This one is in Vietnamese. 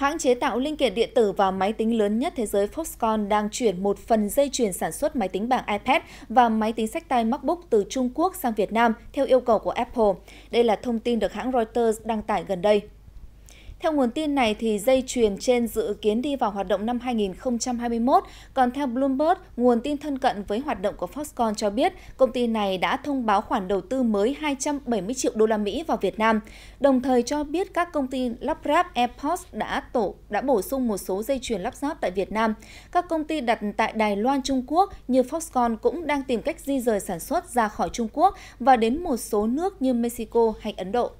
Hãng chế tạo linh kiện điện tử và máy tính lớn nhất thế giới Foxconn đang chuyển một phần dây chuyền sản xuất máy tính bảng iPad và máy tính sách tay MacBook từ Trung Quốc sang Việt Nam theo yêu cầu của Apple. Đây là thông tin được hãng Reuters đăng tải gần đây. Theo nguồn tin này, thì dây chuyền trên dự kiến đi vào hoạt động năm 2021. Còn theo Bloomberg, nguồn tin thân cận với hoạt động của Foxconn cho biết công ty này đã thông báo khoản đầu tư mới 270 triệu đô la Mỹ vào Việt Nam, đồng thời cho biết các công ty lắp ráp AirPods đã tổ đã bổ sung một số dây chuyền lắp ráp tại Việt Nam. Các công ty đặt tại Đài Loan, Trung Quốc như Foxconn cũng đang tìm cách di rời sản xuất ra khỏi Trung Quốc và đến một số nước như Mexico hay Ấn Độ.